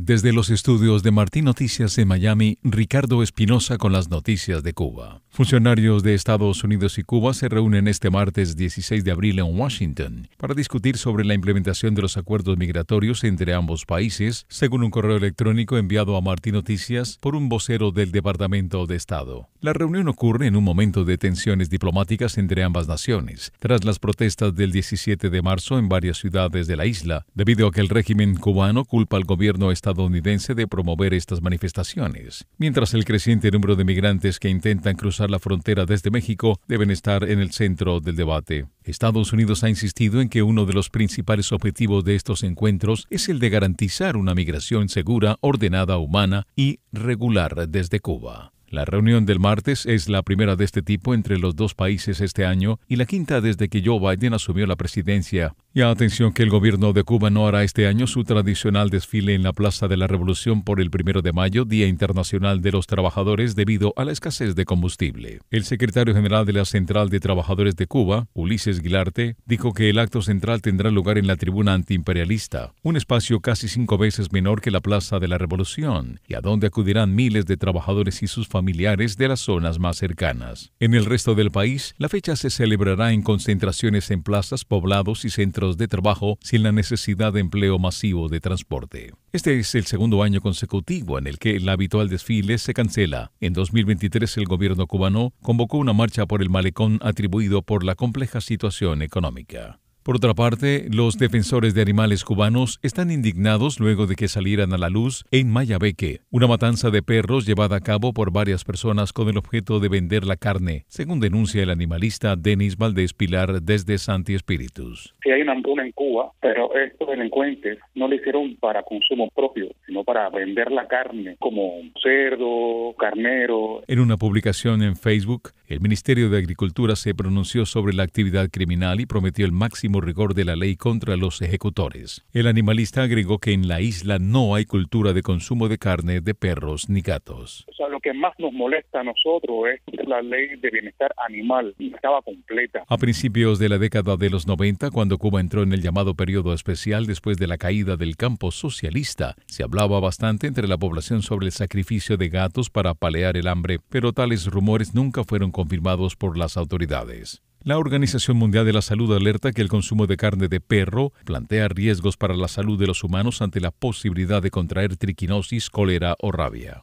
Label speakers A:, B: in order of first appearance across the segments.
A: Desde los estudios de Martín Noticias en Miami, Ricardo Espinosa con las noticias de Cuba. Funcionarios de Estados Unidos y Cuba se reúnen este martes 16 de abril en Washington para discutir sobre la implementación de los acuerdos migratorios entre ambos países, según un correo electrónico enviado a Martín Noticias por un vocero del Departamento de Estado. La reunión ocurre en un momento de tensiones diplomáticas entre ambas naciones, tras las protestas del 17 de marzo en varias ciudades de la isla, debido a que el régimen cubano culpa al gobierno estadounidense estadounidense de promover estas manifestaciones, mientras el creciente número de migrantes que intentan cruzar la frontera desde México deben estar en el centro del debate. Estados Unidos ha insistido en que uno de los principales objetivos de estos encuentros es el de garantizar una migración segura, ordenada, humana y regular desde Cuba. La reunión del martes es la primera de este tipo entre los dos países este año y la quinta desde que Joe Biden asumió la presidencia. Y atención que el gobierno de Cuba no hará este año su tradicional desfile en la Plaza de la Revolución por el 1 de mayo, Día Internacional de los Trabajadores, debido a la escasez de combustible. El secretario general de la Central de Trabajadores de Cuba, Ulises Guilarte, dijo que el acto central tendrá lugar en la tribuna antiimperialista, un espacio casi cinco veces menor que la Plaza de la Revolución, y a donde acudirán miles de trabajadores y sus familiares de las zonas más cercanas. En el resto del país, la fecha se celebrará en concentraciones en plazas, poblados y centros de trabajo sin la necesidad de empleo masivo de transporte. Este es el segundo año consecutivo en el que el habitual desfile se cancela. En 2023 el gobierno cubano convocó una marcha por el malecón atribuido por la compleja situación económica. Por otra parte, los defensores de animales cubanos están indignados luego de que salieran a la luz en Mayabeque, una matanza de perros llevada a cabo por varias personas con el objeto de vender la carne, según denuncia el animalista Denis Valdés Pilar desde Santi Espíritus. Sí hay una hambruna en Cuba, pero estos delincuentes no lo hicieron para consumo propio, sino para vender la carne como cerdo, carnero. En una publicación en Facebook, el Ministerio de Agricultura se pronunció sobre la actividad criminal y prometió el máximo rigor de la ley contra los ejecutores. El animalista agregó que en la isla no hay cultura de consumo de carne de perros ni gatos. lo que más nos molesta a nosotros es la ley de bienestar animal estaba completa. A principios de la década de los 90, cuando Cuba entró en el llamado periodo especial después de la caída del campo socialista, se hablaba bastante entre la población sobre el sacrificio de gatos para palear el hambre, pero tales rumores nunca fueron confirmados por las autoridades. La Organización Mundial de la Salud alerta que el consumo de carne de perro plantea riesgos para la salud de los humanos ante la posibilidad de contraer triquinosis, cólera o rabia.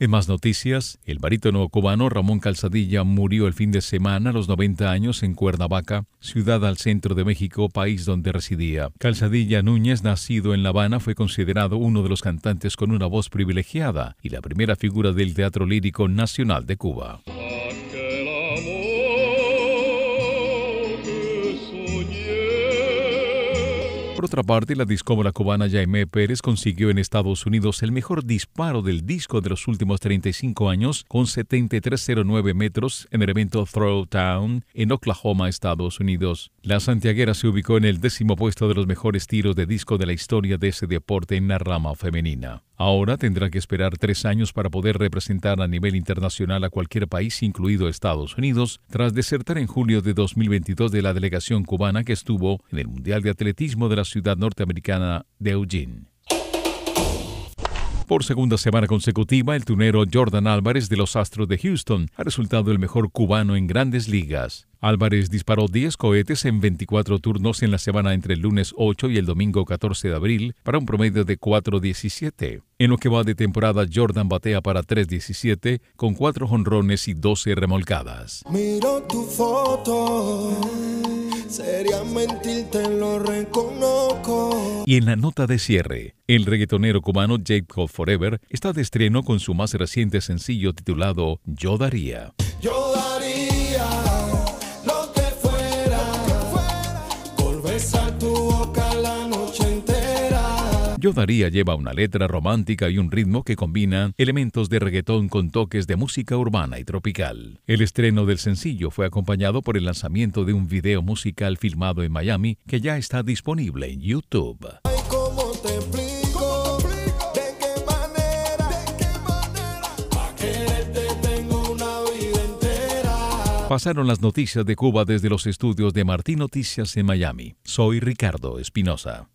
A: En más noticias, el barítono cubano Ramón Calzadilla murió el fin de semana a los 90 años en Cuernavaca, ciudad al centro de México, país donde residía. Calzadilla Núñez, nacido en La Habana, fue considerado uno de los cantantes con una voz privilegiada y la primera figura del teatro lírico nacional de Cuba. Por otra parte, la discóbola cubana Jaime Pérez consiguió en Estados Unidos el mejor disparo del disco de los últimos 35 años con 73.09 metros en el evento Throwdown en Oklahoma, Estados Unidos. La santiaguera se ubicó en el décimo puesto de los mejores tiros de disco de la historia de ese deporte en la rama femenina. Ahora tendrá que esperar tres años para poder representar a nivel internacional a cualquier país, incluido Estados Unidos, tras desertar en julio de 2022 de la delegación cubana que estuvo en el Mundial de Atletismo de la ciudad norteamericana de Eugene. Por segunda semana consecutiva, el tunero Jordan Álvarez de los Astros de Houston ha resultado el mejor cubano en grandes ligas. Álvarez disparó 10 cohetes en 24 turnos en la semana entre el lunes 8 y el domingo 14 de abril para un promedio de 4.17. En lo que va de temporada, Jordan batea para 3.17 con 4 jonrones y 12 remolcadas. Miro tu foto, sería te lo reconozco. Y en la nota de cierre, el reggaetonero cubano Jacob Forever está de estreno con su más reciente sencillo titulado Yo daría Yo Daría lleva una letra romántica y un ritmo que combina elementos de reggaetón con toques de música urbana y tropical. El estreno del sencillo fue acompañado por el lanzamiento de un video musical filmado en Miami que ya está disponible en YouTube. Pasaron las noticias de Cuba desde los estudios de Martín Noticias en Miami. Soy Ricardo Espinosa.